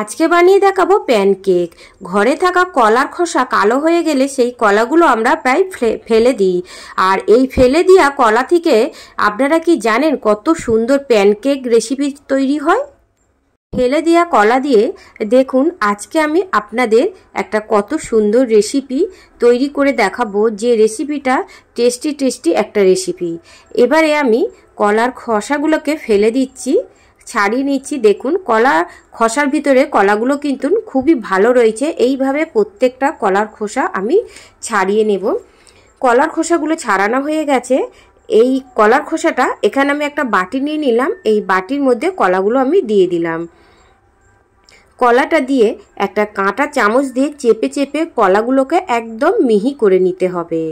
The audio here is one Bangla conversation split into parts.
আজকে বানিয়ে দেখাবো প্যানকেক ঘরে থাকা কলার খোসা কালো হয়ে গেলে সেই কলাগুলো আমরা প্রায় ফেলে দিই আর এই ফেলে দেওয়া কলা থেকে আপনারা কি জানেন কত সুন্দর প্যানকেক রেসিপি তৈরি হয় ফেলে দেওয়া কলা দিয়ে দেখুন আজকে আমি আপনাদের একটা কত সুন্দর রেসিপি তৈরি করে দেখাবো যে রেসিপিটা টেস্টি টেস্টি একটা রেসিপি এবারে আমি কলার খসাগুলোকে ফেলে দিচ্ছি ছাড়িয়ে নিচ্ছি দেখুন কলা খসার ভিতরে কলাগুলো কিন্তু খুবই ভালো রয়েছে এইভাবে প্রত্যেকটা কলার খোসা আমি ছাড়িয়ে নেব কলার খোসাগুলো ছাড়ানো হয়ে গেছে এই কলার খোসাটা এখানে আমি একটা বাটি নিয়ে নিলাম এই বাটির মধ্যে কলাগুলো আমি দিয়ে দিলাম কলাটা দিয়ে একটা কাঁটা চামচ দিয়ে চেপে চেপে কলাগুলোকে একদম মিহি করে নিতে হবে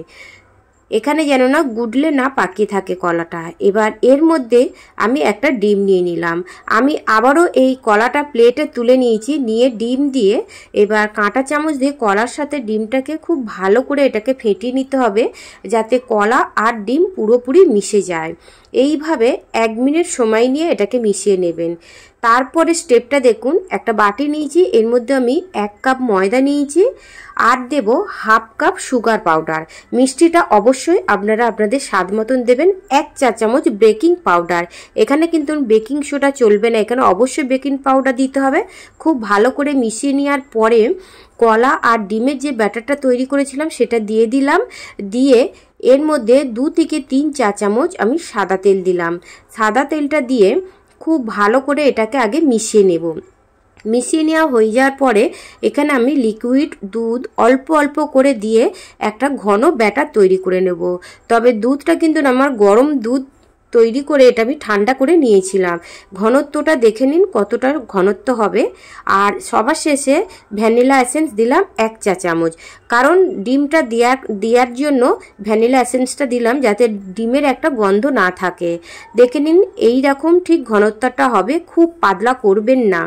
এখানে যেন না গুডলে না পাকিয়ে থাকে কলাটা এবার এর মধ্যে আমি একটা ডিম নিয়ে নিলাম আমি আবারও এই কলাটা প্লেটে তুলে নিয়েছি নিয়ে ডিম দিয়ে এবার কাঁটা চামচ দিয়ে কলার সাথে ডিমটাকে খুব ভালো করে এটাকে ফেটিয়ে নিতে হবে যাতে কলা আর ডিম পুরোপুরি মিশে যায় এইভাবে এক মিনিট সময় নিয়ে এটাকে মিশিয়ে নেবেন তারপরে স্টেপটা দেখুন একটা বাটি নিয়েছি এর মধ্যে আমি এক কাপ ময়দা নিয়েছি আর দেব হাফ কাপ সুগার পাউডার মিষ্টিটা অবশ্যই আপনারা আপনাদের স্বাদ মতন দেবেন এক চা চামচ বেকিং পাউডার এখানে কিন্তু বেকিং সোডা চলবে না এখানে অবশ্যই বেকিং পাউডার দিতে হবে খুব ভালো করে মিশিয়ে নেওয়ার পরে কলা আর ডিমের যে ব্যাটারটা তৈরি করেছিলাম সেটা দিয়ে দিলাম দিয়ে এর মধ্যে দু থেকে তিন চা চামচ আমি সাদা তেল দিলাম সাদা তেলটা দিয়ে খুব ভালো করে এটাকে আগে মিশিয়ে নেব মিশিয়ে নেওয়া হয়ে যাওয়ার পরে এখানে আমি লিকুইড দুধ অল্প অল্প করে দিয়ে একটা ঘন ব্যাটার তৈরি করে নেব তবে দুধটা কিন্তু আমার গরম দুধ তৈরি করে এটা আমি ঠান্ডা করে নিয়েছিলাম ঘনত্বটা দেখে নিন কতটা ঘনত্ব হবে আর সবার শেষে ভ্যানিলা এসেন্স দিলাম এক চা চামচ কারণ ডিমটা দেওয়ার দেওয়ার জন্য ভ্যানিলা এসেন্সটা দিলাম যাতে ডিমের একটা গন্ধ না থাকে দেখে নিন এই রকম ঠিক ঘনত্বটা হবে খুব পাতলা করবেন না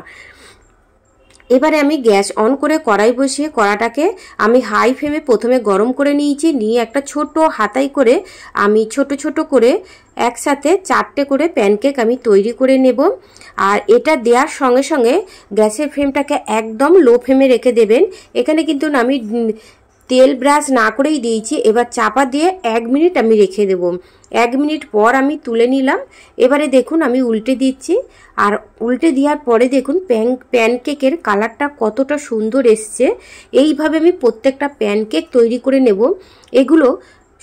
এবারে আমি গ্যাস অন করে কড়াই বসিয়ে কড়াটাকে আমি হাই ফ্লেমে প্রথমে গরম করে নিয়েছি নিয়ে একটা ছোট হাতাই করে আমি ছোট ছোট করে একসাথে চারটে করে প্যানকেক আমি তৈরি করে নেব আর এটা দেওয়ার সঙ্গে সঙ্গে গ্যাসের ফ্লেমটাকে একদম লো ফ্লেমে রেখে দেবেন এখানে কিন্তু আমি তেল ব্রাশ না করেই দিয়েছি এবার চাপা দিয়ে এক মিনিট আমি রেখে দেব এক মিনিট পর আমি তুলে নিলাম এবারে দেখুন আমি উল্টে দিচ্ছি আর উল্টে দেওয়ার পরে দেখুন প্যান প্যানকেকের কালারটা কতটা সুন্দর এসছে এইভাবে আমি প্রত্যেকটা প্যানকেক তৈরি করে নেব এগুলো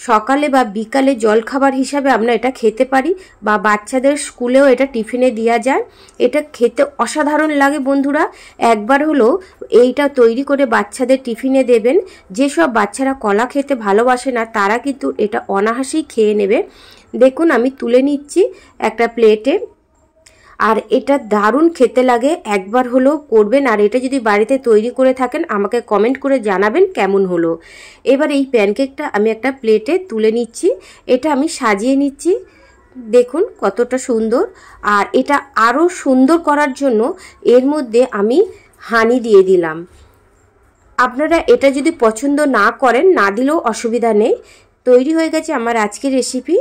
সকালে বা বিকালে জলখাবার হিসাবে আমরা এটা খেতে পারি বা বাচ্চাদের স্কুলেও এটা টিফিনে দেওয়া যায় এটা খেতে অসাধারণ লাগে বন্ধুরা একবার হলো এইটা তৈরি করে বাচ্চাদের টিফিনে দেবেন যেসব বাচ্চারা কলা খেতে ভালোবাসে না তারা কিন্তু এটা অনাহাসেই খেয়ে নেবে দেখুন আমি তুলে নিচ্ছি একটা প্লেটে আর এটা দারুণ খেতে লাগে একবার হলেও করবেন আর এটা যদি বাড়িতে তৈরি করে থাকেন আমাকে কমেন্ট করে জানাবেন কেমন হলো এবার এই প্যানকেকটা আমি একটা প্লেটে তুলে নিচ্ছি এটা আমি সাজিয়ে নিচ্ছি দেখুন কতটা সুন্দর আর এটা আরও সুন্দর করার জন্য এর মধ্যে আমি হানি দিয়ে দিলাম আপনারা এটা যদি পছন্দ না করেন না দিলেও অসুবিধা নেই তৈরি হয়ে গেছে আমার আজকের রেসিপি